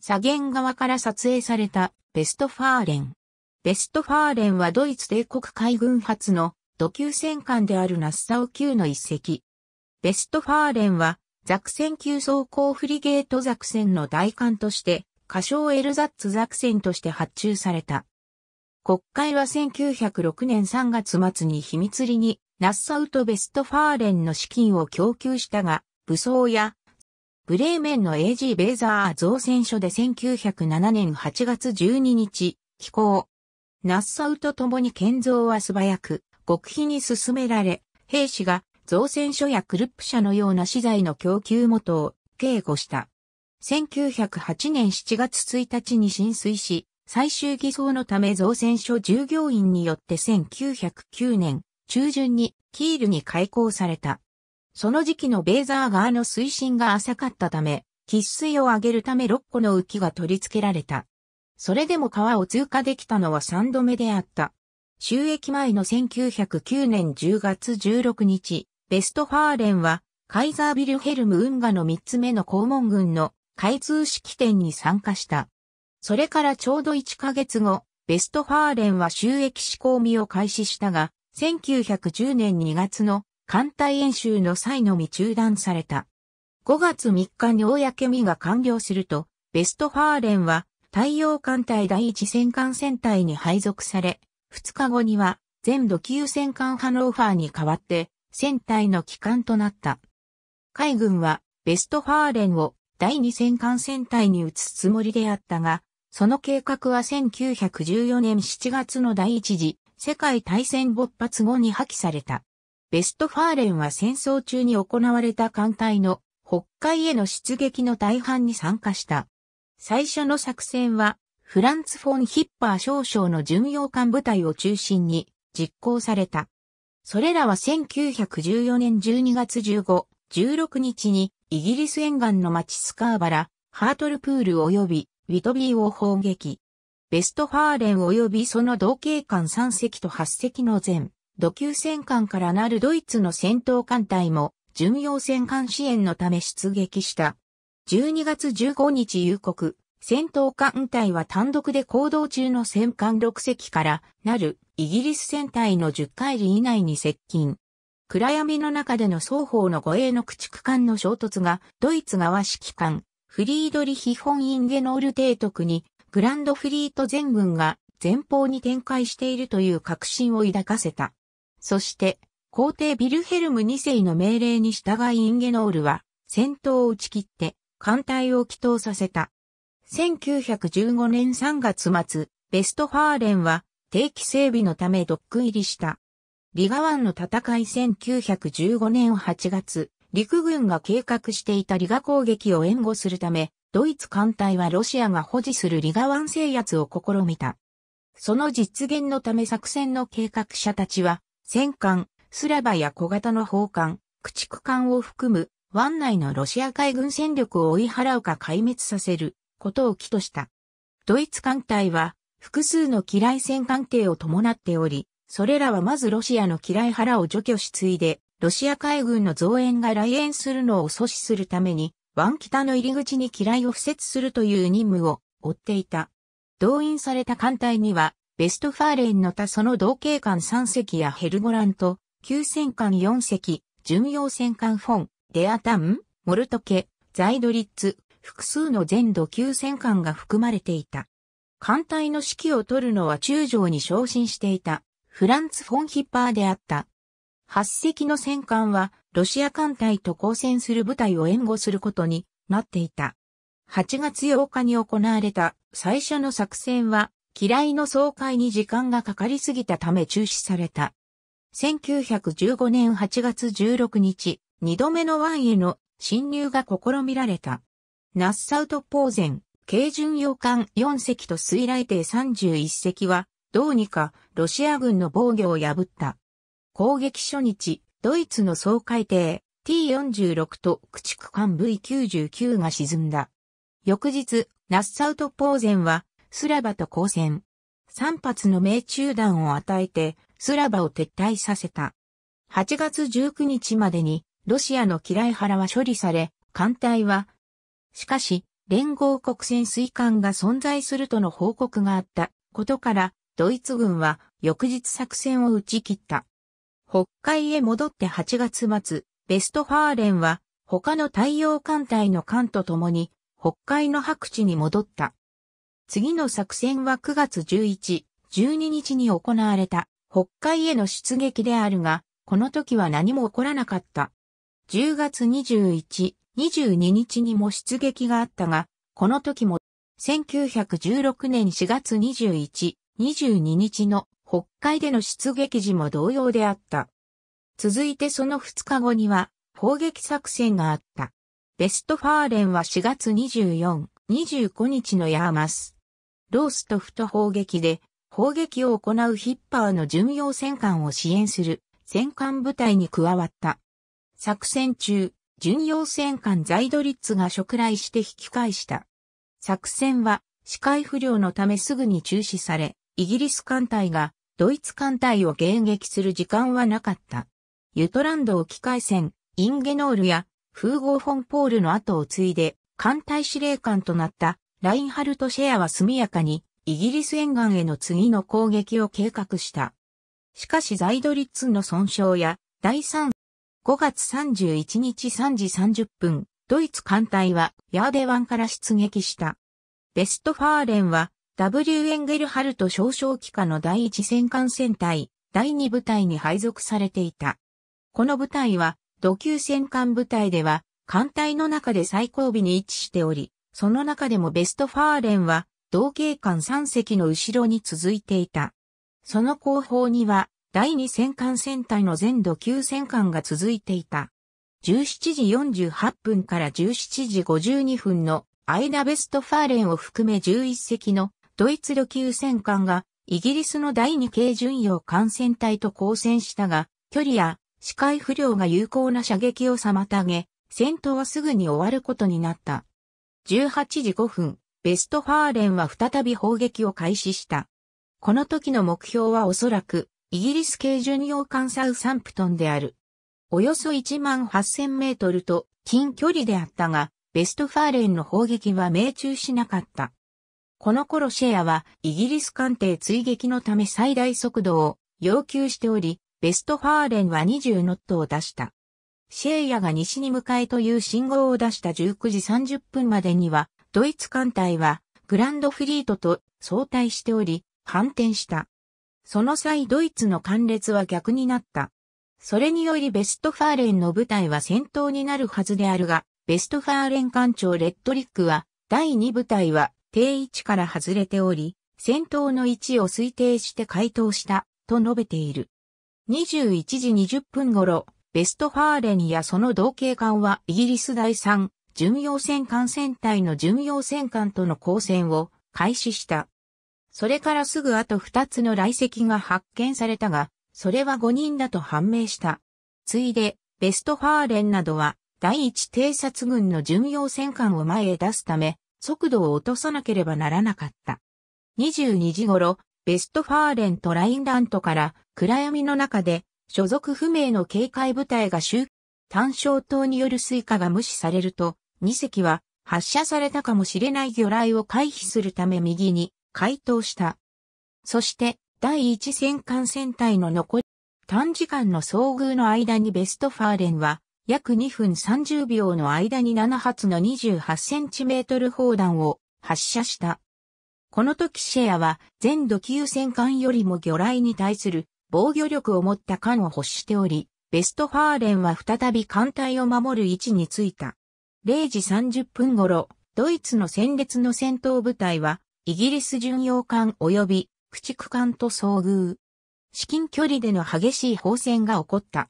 左舷側から撮影されたベストファーレン。ベストファーレンはドイツ帝国海軍発の土級戦艦であるナッサオ級の一隻。ベストファーレンはザクセン級装甲フリゲートザクセンの大艦として、仮称エルザッツザクセンとして発注された。国会は1906年3月末に秘密裏にナッサウとベストファーレンの資金を供給したが、武装やブレーメンの AG ベーザー造船所で1907年8月12日、寄港。ナッサウと共に建造は素早く、極秘に進められ、兵士が造船所やクルップ社のような資材の供給元を警護した。1908年7月1日に浸水し、最終偽装のため造船所従業員によって1909年中旬にキールに開港された。その時期のベーザー側の水深が浅かったため、喫水を上げるため6個の浮きが取り付けられた。それでも川を通過できたのは3度目であった。収益前の1909年10月16日、ベストファーレンは、カイザービルヘルム運河の3つ目の肛門群の開通式典に参加した。それからちょうど1ヶ月後、ベストファーレンは収益試行見を開始したが、1910年2月の艦隊演習の際のみ中断された。5月3日に公見が完了すると、ベストファーレンは太陽艦隊第一戦艦戦隊に配属され、2日後には全土級戦艦ハノーファーに代わって戦隊の機関となった。海軍はベストファーレンを第二戦艦戦隊に移すつもりであったが、その計画は1914年7月の第一次世界大戦勃発後に破棄された。ベストファーレンは戦争中に行われた艦隊の北海への出撃の大半に参加した。最初の作戦は、フランツ・フォン・ヒッパー少将の巡洋艦部隊を中心に実行された。それらは1914年12月15、16日にイギリス沿岸の町スカーバラ、ハートルプール及びウィトビーを砲撃。ベストファーレン及びその同系艦3隻と8隻の全土級戦艦からなるドイツの戦闘艦隊も、巡洋戦艦支援のため出撃した。12月15日夕刻、戦闘艦隊は単独で行動中の戦艦6隻からなるイギリス戦隊の10回り以内に接近。暗闇の中での双方の護衛の駆逐艦の衝突が、ドイツ側指揮官、フリードリヒ・フォン・インゲノール提督に、グランドフリート全軍が前方に展開しているという確信を抱かせた。そして、皇帝ビルヘルム2世の命令に従いインゲノールは、戦闘を打ち切って、艦隊を祈祷させた。1915年3月末、ベストファーレンは定期整備のためドック入りした。リガ湾の戦い1915年8月、陸軍が計画していたリガ攻撃を援護するため、ドイツ艦隊はロシアが保持するリガ湾制圧を試みた。その実現のため作戦の計画者たちは、戦艦、スラバや小型の砲艦、駆逐艦を含む湾内のロシア海軍戦力を追い払うか壊滅させることを起とした。ドイツ艦隊は複数の機雷戦艦艇を伴っており、それらはまずロシアの機雷腹を除去し継いで、ロシア海軍の増援が来園するのを阻止するために、湾北の入り口に機雷を敷設するという任務を追っていた。動員された艦隊には、ベストファーレンの他その同型艦3隻やヘルゴラント、急戦艦4隻、巡洋戦艦フォン、デアタン、モルトケ、ザイドリッツ、複数の全土急戦艦が含まれていた。艦隊の指揮を取るのは中将に昇進していた、フランツ・フォン・ヒッパーであった。8隻の戦艦は、ロシア艦隊と交戦する部隊を援護することになっていた。8月8日に行われた最初の作戦は、機雷の総会に時間がかかりすぎたため中止された。1915年8月16日、2度目の湾への侵入が試みられた。ナッサウトポーゼン、軽巡洋艦4隻と水雷艇31隻は、どうにかロシア軍の防御を破った。攻撃初日、ドイツの総海艇 T46 と駆逐艦 V99 が沈んだ。翌日、ナッサウトポーゼンはスラバと交戦。3発の命中弾を与えて、スラバを撤退させた。8月19日までに、ロシアのキライハラは処理され、艦隊は、しかし、連合国潜水艦が存在するとの報告があったことから、ドイツ軍は翌日作戦を打ち切った。北海へ戻って8月末、ベストファーレンは他の太陽艦隊の艦と共に北海の白地に戻った。次の作戦は9月11、12日に行われた北海への出撃であるが、この時は何も起こらなかった。10月21、22日にも出撃があったが、この時も1916年4月21、22日の北海での出撃時も同様であった。続いてその2日後には砲撃作戦があった。ベストファーレンは4月24、25日のヤーマス、ローストフト砲撃で、砲撃を行うヒッパーの巡洋戦艦を支援する戦艦部隊に加わった。作戦中、巡洋戦艦ザイドリッツが食来して引き返した。作戦は視界不良のためすぐに中止され、イギリス艦隊がドイツ艦隊を迎撃する時間はなかった。ユトランド機械戦、インゲノールやフーゴーフォンポールの後を継いで艦隊司令官となったラインハルト・シェアは速やかにイギリス沿岸への次の攻撃を計画した。しかしザイドリッツの損傷や第3、5月31日3時30分、ドイツ艦隊はヤーデ湾から出撃した。ベストファーレンは W エンゲルハルト少将機下の第一戦艦戦隊、第2部隊に配属されていた。この部隊は、土級戦艦部隊では、艦隊の中で最後尾に位置しており、その中でもベストファーレンは、同警艦3隻の後ろに続いていた。その後方には、第2戦艦戦隊の全土9戦艦が続いていた。17時48分から17時52分の間ベストファーレンを含め11隻のドイツ旅級戦艦がイギリスの第2系巡洋艦船隊と交戦したが、距離や視界不良が有効な射撃を妨げ、戦闘はすぐに終わることになった。18時5分、ベストファーレンは再び砲撃を開始した。この時の目標はおそらく、イギリス系巡洋艦サウサンプトンである。およそ1万8000メートルと近距離であったが、ベストファーレンの砲撃は命中しなかった。この頃シェアはイギリス艦艇追撃のため最大速度を要求しており、ベストファーレンは20ノットを出した。シェイヤが西に向かえという信号を出した19時30分までには、ドイツ艦隊はグランドフリートと相対しており、反転した。その際ドイツの艦列は逆になった。それによりベストファーレンの部隊は先頭になるはずであるが、ベストファーレン艦長レッドリックは、第2部隊は定位置から外れており、先頭の位置を推定して回答した、と述べている。21時20分頃、ベストファーレンやその同型艦はイギリス第3巡洋戦艦戦隊の巡洋戦艦との交戦を開始した。それからすぐあと2つの来石が発見されたが、それは5人だと判明した。ついで、ベストファーレンなどは、第一偵察軍の巡洋戦艦を前へ出すため、速度を落とさなければならなかった。22時頃、ベストファーレンとラインラントから暗闇の中で所属不明の警戒部隊が周単焦灯によるイカが無視されると、2隻は発射されたかもしれない魚雷を回避するため右に回答した。そして、第1戦艦戦隊の残り、短時間の遭遇の間にベストファーレンは、約2分30秒の間に7発の28センチメートル砲弾を発射した。この時シェアは全土級戦艦よりも魚雷に対する防御力を持った艦を欲しており、ベストファーレンは再び艦隊を守る位置についた。0時30分頃、ドイツの戦列の戦闘部隊は、イギリス巡洋艦及び駆逐艦と遭遇。至近距離での激しい砲戦が起こった。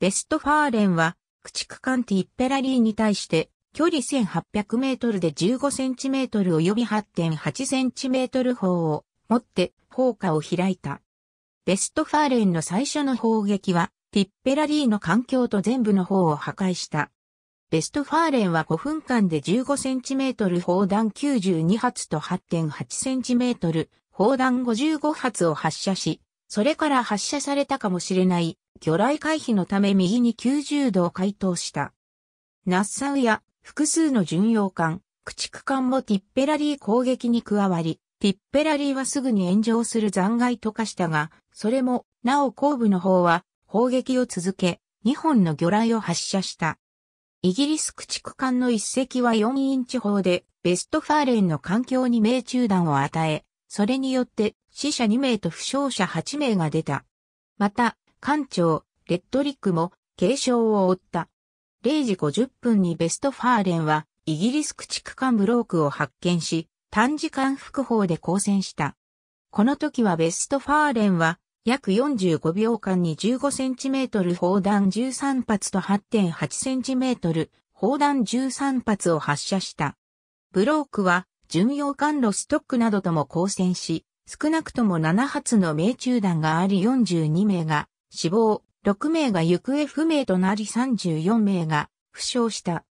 ベストファーレンは、駆逐艦ティッペラリーに対して、距離1800メートルで15センチメートル及び8.8センチメートル砲を持って砲火を開いた。ベストファーレンの最初の砲撃は、ティッペラリーの環境と全部の方を破壊した。ベストファーレンは5分間で 15cm 砲弾92発と 8.8cm 砲弾55発を発射し、それから発射されたかもしれない魚雷回避のため右に90度を回答した。ナッサウや複数の巡洋艦、駆逐艦もティッペラリー攻撃に加わり、ティッペラリーはすぐに炎上する残骸と化したが、それも、なお後部の方は、砲撃を続け、2本の魚雷を発射した。イギリス駆逐艦の一隻は4インチ砲で、ベストファーレンの環境に命中弾を与え、それによって死者2名と負傷者8名が出た。また、艦長、レッドリックも軽傷を負った。0時50分にベストファーレンはイギリス駆逐艦ブロークを発見し、短時間複砲で交戦した。この時はベストファーレンは約45秒間に 15cm 砲弾13発と 8.8cm 砲弾13発を発射した。ブロークは巡洋艦ロストックなどとも交戦し、少なくとも7発の命中弾があり42名が死亡、6名が行方不明となり34名が負傷した。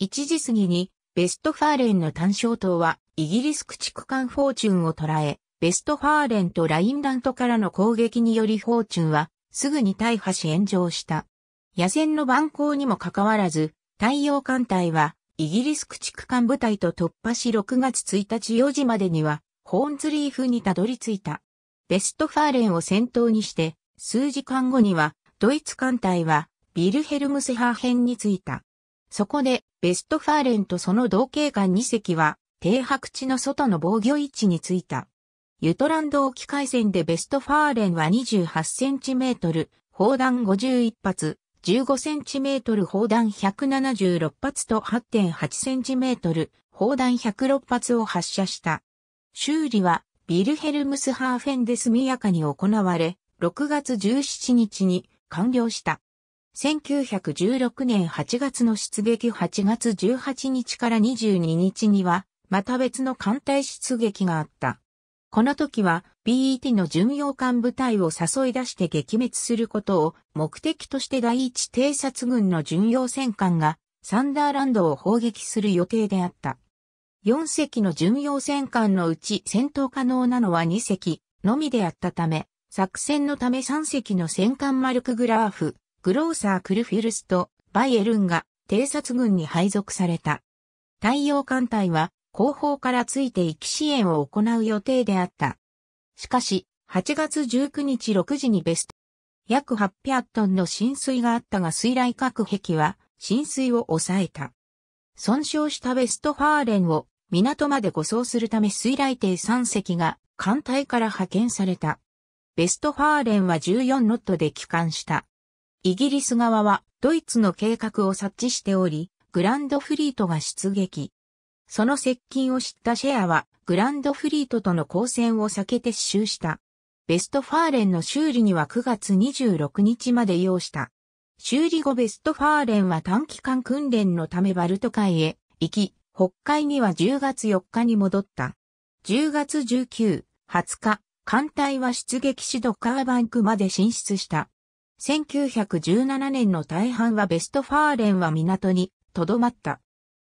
1時過ぎにベストファーレンの単焦灯はイギリス駆逐艦フォーチュンを捉え、ベストファーレンとラインラントからの攻撃によりフォーチュンはすぐに大破し炎上した。野戦の蛮行にもかかわらず、太陽艦隊はイギリス駆逐艦部隊と突破し6月1日4時までにはホーンズリーフにたどり着いた。ベストファーレンを先頭にして、数時間後にはドイツ艦隊はビルヘルムスハー編に着いた。そこで、ベストファーレンとその同型艦2隻は、停泊地の外の防御位置についた。ユトランド沖海戦でベストファーレンは28センチメートル、砲弾51発、15センチメートル砲弾176発と8.8センチメートル、砲弾106発を発射した。修理はビルヘルムスハーフェンで速やかに行われ、6月17日に完了した。1916年8月の出撃8月18日から22日にはまた別の艦隊出撃があった。この時は BET の巡洋艦部隊を誘い出して撃滅することを目的として第一偵察軍の巡洋戦艦がサンダーランドを砲撃する予定であった。4隻の巡洋戦艦のうち戦闘可能なのは2隻のみであったため、作戦のため3隻の戦艦マルクグラーフ、グローサー・クルフィルスとバイエルンが偵察軍に配属された。太陽艦隊は後方からついて行き支援を行う予定であった。しかし、8月19日6時にベスト。約800トンの浸水があったが水雷各壁は浸水を抑えた。損傷したベストファーレンを港まで護送するため水雷艇3隻が艦隊から派遣された。ベストファーレンは14ノットで帰還した。イギリス側はドイツの計画を察知しており、グランドフリートが出撃。その接近を知ったシェアは、グランドフリートとの交戦を避けて死収した。ベストファーレンの修理には9月26日まで要した。修理後ベストファーレンは短期間訓練のためバルト海へ行き、北海には10月4日に戻った。10月19、20日、艦隊は出撃シドカーバンクまで進出した。1917年の大半はベストファーレンは港に留まった。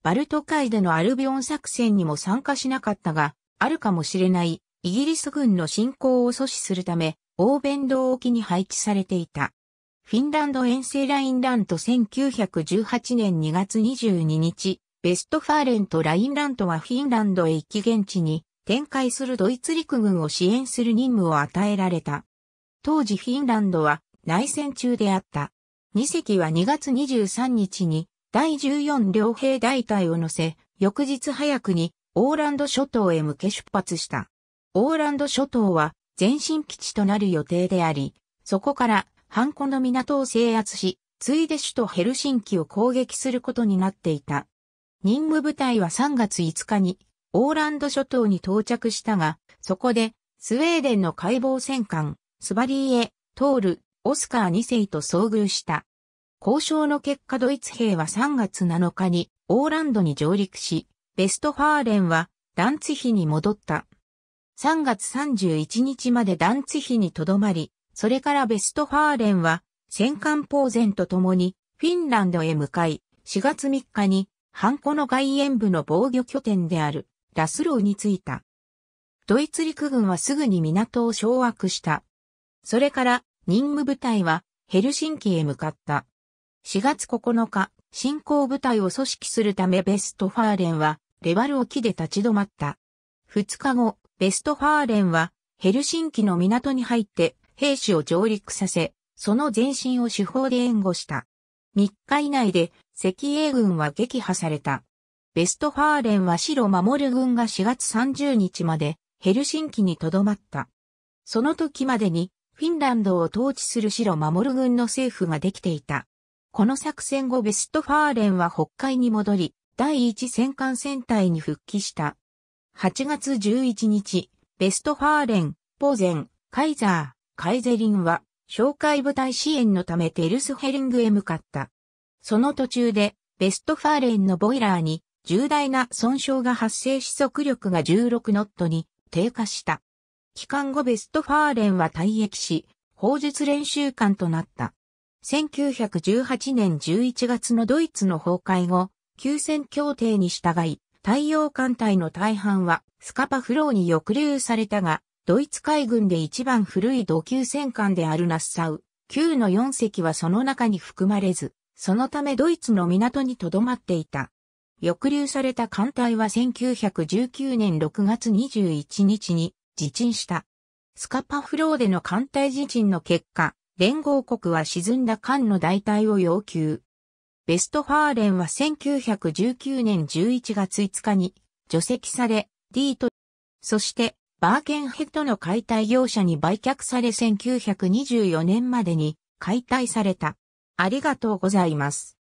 バルト海でのアルビオン作戦にも参加しなかったが、あるかもしれないイギリス軍の侵攻を阻止するため、オーベンド沖に配置されていた。フィンランド遠征ラインラント1918年2月22日、ベストファーレンとラインラントはフィンランドへ行き現地に展開するドイツ陸軍を支援する任務を与えられた。当時フィンランドは内戦中であった。2隻は2月23日に第14両兵大隊を乗せ、翌日早くにオーランド諸島へ向け出発した。オーランド諸島は前進基地となる予定であり、そこからハンコの港を制圧し、ついで首都ヘルシンキを攻撃することになっていた。任務部隊は3月5日にオーランド諸島に到着したが、そこでスウェーデンの解剖戦艦スバリーエ、トール、オスカー2世と遭遇した。交渉の結果ドイツ兵は3月7日にオーランドに上陸し、ベストファーレンはダンツヒに戻った。3月31日までダンツヒにとどまり、それからベストファーレンは戦艦ポーゼンと共にフィンランドへ向かい、4月3日にハンコの外縁部の防御拠点であるラスローに着いた。ドイツ陸軍はすぐに港を掌握した。それから任務部隊はヘルシンキへ向かった。4月9日、進行部隊を組織するためベストファーレンは、レバル沖で立ち止まった。2日後、ベストファーレンは、ヘルシンキの港に入って、兵士を上陸させ、その前進を手法で援護した。3日以内で、赤英軍は撃破された。ベストファーレンは白守る軍が4月30日まで、ヘルシンキに留まった。その時までに、フィンランドを統治する白守る軍の政府ができていた。この作戦後ベストファーレンは北海に戻り、第一戦艦戦隊に復帰した。8月11日、ベストファーレン、ポーゼン、カイザー、カイゼリンは、紹介部隊支援のためテルスヘリングへ向かった。その途中で、ベストファーレンのボイラーに、重大な損傷が発生し速力が16ノットに低下した。帰還後ベストファーレンは退役し、砲術練習艦となった。1918年11月のドイツの崩壊後、休戦協定に従い、太陽艦隊の大半はスカパフローに抑留されたが、ドイツ海軍で一番古い土級戦艦であるナッサウ、旧の4隻はその中に含まれず、そのためドイツの港に留まっていた。抑留された艦隊は1919年6月21日に自沈した。スカパフローでの艦隊自沈の結果、連合国は沈んだ艦の代替を要求。ベストファーレンは1919年11月5日に除籍され、D と、そしてバーケンヘッドの解体業者に売却され1924年までに解体された。ありがとうございます。